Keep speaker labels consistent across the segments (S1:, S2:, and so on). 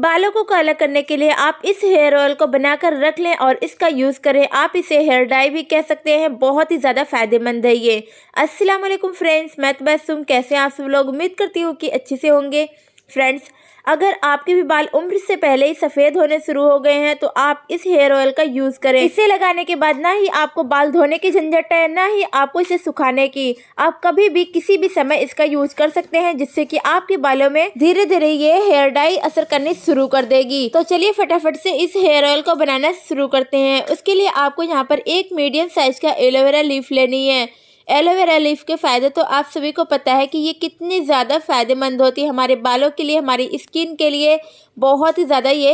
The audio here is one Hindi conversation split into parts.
S1: बालों को काला करने के लिए आप इस हेयर ऑयल को बनाकर रख लें और इसका यूज़ करें आप इसे हेयर डाई भी कह सकते हैं बहुत ही ज़्यादा फ़ायदेमंद है ये असलम फ्रेंड्स मैं तबैसुम तो कैसे आप सब लोग उम्मीद करती हूँ कि अच्छे से होंगे फ्रेंड्स अगर आपके भी बाल उम्र से पहले ही सफ़ेद होने शुरू हो गए हैं तो आप इस हेयर ऑयल का यूज़ करें इसे लगाने के बाद ना ही आपको बाल धोने की झंझट है ना ही आपको इसे सुखाने की आप कभी भी किसी भी समय इसका यूज़ कर सकते हैं जिससे कि आपके बालों में धीरे धीरे ये हेयर डाई असर करनी शुरू कर देगी तो चलिए फटाफट से इस हेयर ऑयल को बनाना शुरू करते हैं उसके लिए आपको यहाँ पर एक मीडियम साइज का एलोवेरा लीफ लेनी है एलोवेरा लीफ के फ़ायदे तो आप सभी को पता है कि ये कितनी ज़्यादा फ़ायदेमंद होती है हमारे बालों के लिए हमारी स्किन के लिए बहुत ही ज़्यादा ये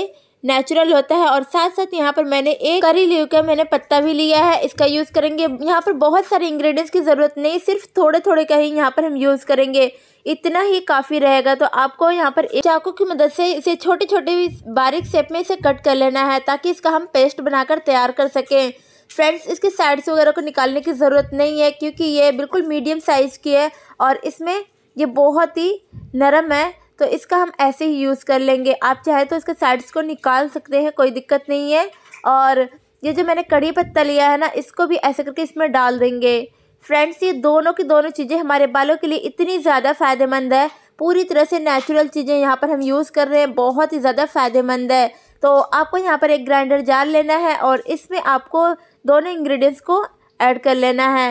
S1: नेचुरल होता है और साथ साथ यहाँ पर मैंने एक करी लीव का मैंने पत्ता भी लिया है इसका यूज़ करेंगे यहाँ पर बहुत सारे इंग्रेडिएंट्स की ज़रूरत नहीं सिर्फ थोड़े थोड़े का ही यहाँ पर हम यूज़ करेंगे इतना ही काफ़ी रहेगा तो आपको यहाँ पर एक चाकू की मदद से इसे छोटे छोटे बारीक शेप में इसे कट कर लेना है ताकि इसका हम पेस्ट बनाकर तैयार कर सकें फ्रेंड्स इसके साइड्स वगैरह को निकालने की ज़रूरत नहीं है क्योंकि ये बिल्कुल मीडियम साइज़ की है और इसमें ये बहुत ही नरम है तो इसका हम ऐसे ही यूज़ कर लेंगे आप चाहे तो इसके साइड्स को निकाल सकते हैं कोई दिक्कत नहीं है और ये जो मैंने कड़ी पत्ता लिया है ना इसको भी ऐसे करके इसमें डाल देंगे फ्रेंड्स ये दोनों की दोनों चीज़ें हमारे बालों के लिए इतनी ज़्यादा फ़ायदेमंद है पूरी तरह से नेचुरल चीज़ें यहाँ पर हम यूज़ कर रहे हैं बहुत ही ज़्यादा फ़ायदेमंद है तो आपको यहाँ पर एक ग्राइंडर जार लेना है और इसमें आपको दोनों इंग्रेडिएंट्स को ऐड कर लेना है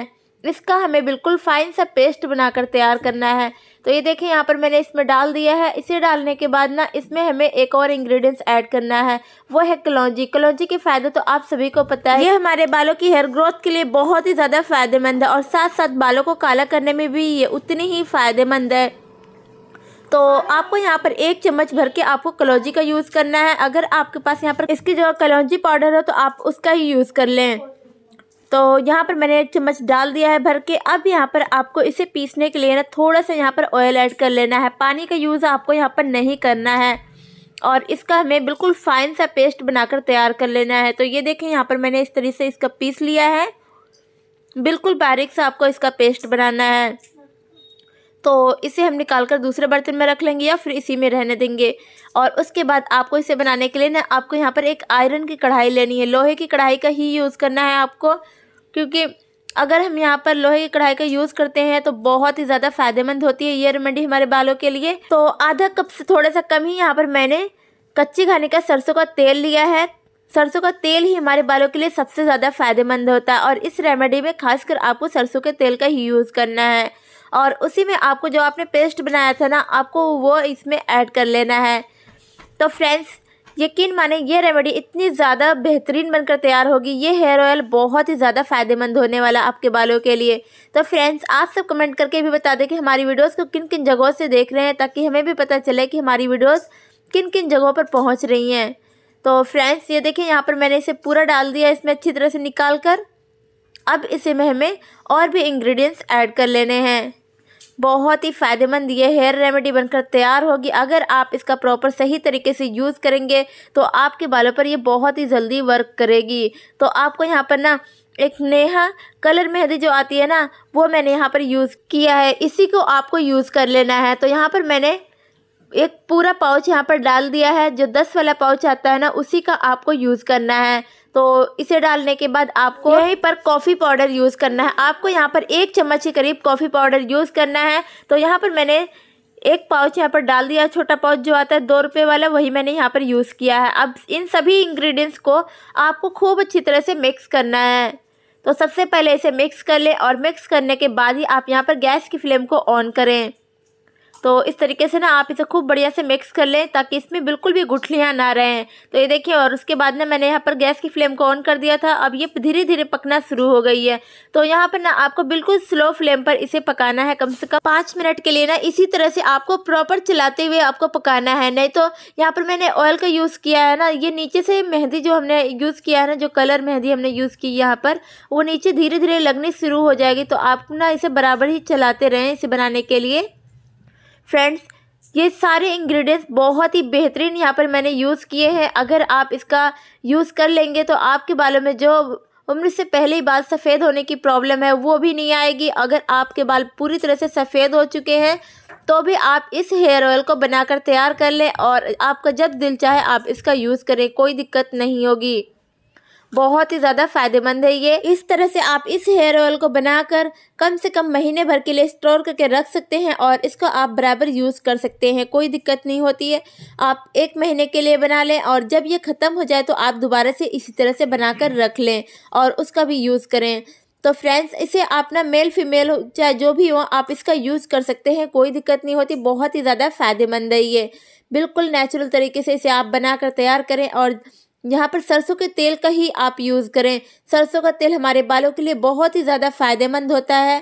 S1: इसका हमें बिल्कुल फाइन सा पेस्ट बनाकर तैयार करना है तो ये देखें यहाँ पर मैंने इसमें डाल दिया है इसे डालने के बाद ना इसमें हमें एक और इंग्रेडिएंट्स ऐड करना है वो है कलौजी कलौजी के फ़ायदे तो आप सभी को पता है ये हमारे बालों की हेयर ग्रोथ के लिए बहुत ही ज़्यादा फ़ायदेमंद है और साथ साथ बालों को काला करने में भी ये उतनी ही फ़ायदेमंद है तो आपको यहाँ पर एक चम्मच भर के आपको कलौजी का यूज़ करना है अगर आपके पास यहाँ पर इसकी जगह कलौजी पाउडर हो तो आप उसका ही यूज़ कर लें तो यहाँ पर मैंने एक चम्मच डाल दिया है भर के अब यहाँ पर आपको इसे पीसने के लिए ना थोड़ा सा यहाँ पर ऑयल ऐड कर लेना है पानी का यूज़ आपको यहाँ पर नहीं करना है और इसका हमें बिल्कुल फाइन सा पेस्ट बनाकर तैयार कर लेना है तो ये देखें यहाँ पर मैंने इस तरीके से इसका पीस लिया है बिल्कुल बारीक सा आपको इसका पेस्ट बनाना है तो इसे हम निकाल कर दूसरे बर्तन में रख लेंगे या फिर इसी में रहने देंगे और उसके बाद आपको इसे बनाने के लिए ना आपको यहाँ पर एक आयरन की कढ़ाई लेनी है लोहे की कढ़ाई का ही यूज़ करना है आपको क्योंकि अगर हम यहाँ पर लोहे की कढ़ाई का यूज़ करते हैं तो बहुत ही ज़्यादा फायदेमंद होती है ये रेमेडी हमारे बालों के लिए तो आधा कप से थोड़ा सा कम ही यहाँ पर मैंने कच्ची घाने का सरसों का तेल लिया है सरसों का तेल ही हमारे बालों के लिए सबसे ज़्यादा फायदेमंद होता है और इस रेमेडी में खासकर आपको सरसों के तेल का ही यूज़ करना है और उसी में आपको जो आपने पेस्ट बनाया था ना आपको वो इसमें ऐड कर लेना है तो फ्रेंड्स यकीन माने ये रेमेडी इतनी ज़्यादा बेहतरीन बनकर तैयार होगी ये हेयर ऑयल बहुत ही ज़्यादा फ़ायदेमंद होने वाला आपके बालों के लिए तो फ्रेंड्स आप सब कमेंट करके भी बता दें कि हमारी वीडियोस को किन किन जगहों से देख रहे हैं ताकि हमें भी पता चले कि हमारी वीडियोस किन किन जगहों पर पहुँच रही हैं तो फ्रेंड्स ये देखिए यहाँ पर मैंने इसे पूरा डाल दिया इसमें अच्छी तरह से निकाल कर अब इसे में हमें और भी इंग्रेडिएंट्स ऐड कर लेने हैं बहुत ही फ़ायदेमंद ये हेयर रेमेडी बनकर तैयार होगी अगर आप इसका प्रॉपर सही तरीके से यूज़ करेंगे तो आपके बालों पर ये बहुत ही जल्दी वर्क करेगी तो आपको यहाँ पर ना एक नेहा कलर मेहंदी जो आती है ना वो मैंने यहाँ पर यूज़ किया है इसी को आपको यूज़ कर लेना है तो यहाँ पर मैंने एक पूरा पाउच यहाँ पर डाल दिया है जो दस वाला पाउच आता है ना उसी का आपको यूज़ करना है तो इसे डालने के बाद आपको यहीं पर कॉफ़ी पाउडर यूज़ करना है आपको यहाँ पर एक चम्मच के करीब कॉफ़ी पाउडर यूज़ करना है तो यहाँ पर मैंने एक पाउच यहाँ पर डाल दिया छोटा पाउच जो आता है दो रुपये वाला वही मैंने यहाँ पर यूज़ किया है अब इन सभी इंग्रेडिएंट्स को आपको खूब अच्छी तरह से मिक्स करना है तो सबसे पहले इसे मिक्स कर लें और मिक्स करने के बाद ही आप यहाँ पर गैस की फ्लेम को ऑन करें तो इस तरीके से ना आप इसे खूब बढ़िया से मिक्स कर लें ताकि इसमें बिल्कुल भी गुठलियाँ ना रहें तो ये देखिए और उसके बाद ना मैंने यहाँ पर गैस की फ्लेम को ऑन कर दिया था अब ये धीरे धीरे पकना शुरू हो गई है तो यहाँ पर ना आपको बिल्कुल स्लो फ्लेम पर इसे पकाना है कम से कम पाँच मिनट के लिए ना इसी तरह से आपको प्रॉपर चलाते हुए आपको पकाना है नहीं तो यहाँ पर मैंने ऑयल का यूज़ किया है ना ये नीचे से मेहंदी जो हमने यूज़ किया है ना जो कलर मेहंदी हमने यूज़ की यहाँ पर वो नीचे धीरे धीरे लगनी शुरू हो जाएगी तो आप ना इसे बराबर ही चलाते रहें इसे बनाने के लिए फ्रेंड्स ये सारे इंग्रेडिएंट्स बहुत ही बेहतरीन यहाँ पर मैंने यूज़ किए हैं अगर आप इसका यूज़ कर लेंगे तो आपके बालों में जो उम्र से पहले ही बाल सफ़ेद होने की प्रॉब्लम है वो भी नहीं आएगी अगर आपके बाल पूरी तरह से सफ़ेद हो चुके हैं तो भी आप इस हेयर ऑयल को बनाकर तैयार कर लें और आपका जब दिल चाहे आप इसका यूज़ करें कोई दिक्कत नहीं होगी बहुत ही ज़्यादा फायदेमंद है ये इस तरह से आप इस हेयर ऑयल को बनाकर कम से कम महीने भर के लिए स्टोर करके रख सकते हैं और इसको आप बराबर यूज़ कर सकते हैं कोई दिक्कत नहीं होती है आप एक महीने के लिए बना लें और जब ये ख़त्म हो जाए तो आप दोबारा से इसी तरह से बनाकर रख लें और उसका भी यूज़ करें तो फ्रेंड्स इसे आप ना मेल फीमेल चाहे जो भी हो आप इसका यूज़ कर सकते हैं कोई दिक्कत नहीं होती बहुत ही ज़्यादा फ़ायदेमंद है ये बिल्कुल नेचुरल तरीके से इसे आप बनाकर तैयार करें और यहाँ पर सरसों के तेल का ही आप यूज़ करें सरसों का तेल हमारे बालों के लिए बहुत ही ज़्यादा फ़ायदेमंद होता है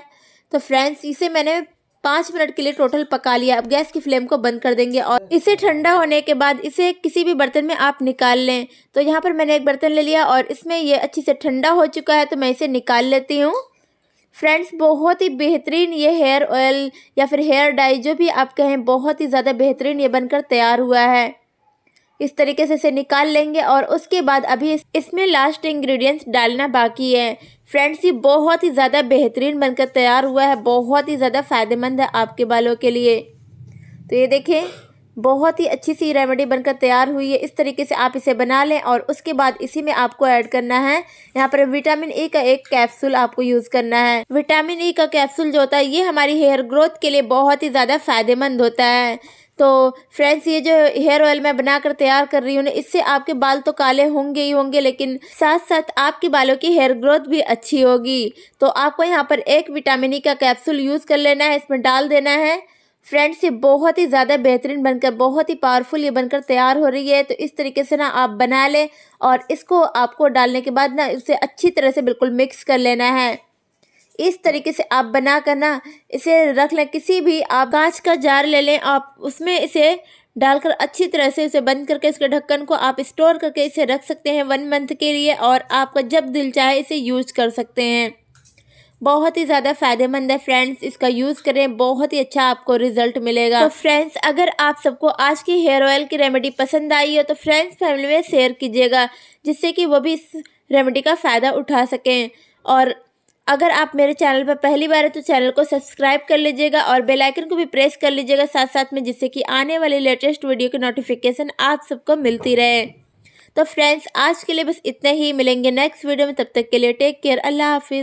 S1: तो फ्रेंड्स इसे मैंने पाँच मिनट के लिए टोटल पका लिया अब गैस की फ्लेम को बंद कर देंगे और इसे ठंडा होने के बाद इसे किसी भी बर्तन में आप निकाल लें तो यहाँ पर मैंने एक बर्तन ले लिया और इसमें ये अच्छे से ठंडा हो चुका है तो मैं इसे निकाल लेती हूँ फ्रेंड्स बहुत ही बेहतरीन ये हेयर ऑयल या फिर हेयर डाई जो भी आप कहें बहुत ही ज़्यादा बेहतरीन ये बनकर तैयार हुआ है इस तरीके से इसे निकाल लेंगे और उसके बाद अभी इसमें लास्ट इंग्रेडिएंट्स डालना बाकी है फ्रेंड्स ये बहुत ही ज़्यादा बेहतरीन बनकर तैयार हुआ है बहुत ही ज़्यादा फ़ायदेमंद है आपके बालों के लिए तो ये देखें बहुत ही अच्छी सी रेमेडी बनकर तैयार हुई है इस तरीके से आप इसे बना लें और उसके बाद इसी में आपको ऐड करना है यहाँ पर विटामिन ई e का एक कैप्सूल आपको यूज़ करना है विटामिन ई e का कैप्सूल जो होता है ये हमारी हेयर ग्रोथ के लिए बहुत ही ज़्यादा फायदेमंद होता है तो फ्रेंड्स ये जो हेयर ऑयल मैं बनाकर तैयार कर रही हूँ इससे आपके बाल तो काले होंगे ही होंगे लेकिन साथ साथ आपके बालों की हेयर ग्रोथ भी अच्छी होगी तो आपको यहाँ पर एक विटामिन ई का कैप्सूल यूज़ कर लेना है इसमें डाल देना है फ्रेंड्स ये बहुत ही ज़्यादा बेहतरीन बनकर बहुत ही पावरफुल ये बनकर तैयार हो रही है तो इस तरीके से ना आप बना लें और इसको आपको डालने के बाद ना इसे अच्छी तरह से बिल्कुल मिक्स कर लेना है इस तरीके से आप बना कर ना इसे रख लें किसी भी आप कांच का जार ले लें आप उसमें इसे डालकर अच्छी तरह से इसे बंद करके इसके ढक्कन को आप स्टोर करके इसे रख सकते हैं वन मंथ के लिए और आपका जब दिल चाहे इसे यूज कर सकते हैं बहुत ही ज़्यादा फ़ायदेमंद है फ्रेंड्स इसका यूज़ करें बहुत ही अच्छा आपको रिजल्ट मिलेगा तो फ्रेंड्स अगर आप सबको आज की हेयर ऑयल की रेमेडी पसंद आई हो तो फ्रेंड्स फैमिली में शेयर कीजिएगा जिससे कि वो भी इस रेमेडी का फ़ायदा उठा सकें और अगर आप मेरे चैनल पर पहली बार है तो चैनल को सब्सक्राइब कर लीजिएगा और बेल आइकन को भी प्रेस कर लीजिएगा साथ साथ में जिससे कि आने वाली लेटेस्ट वीडियो की नोटिफिकेशन आप सबको मिलती रहे तो फ्रेंड्स आज के लिए बस इतना ही मिलेंगे नेक्स्ट वीडियो में तब तक के लिए टेक केयर अल्लाह हाफिज़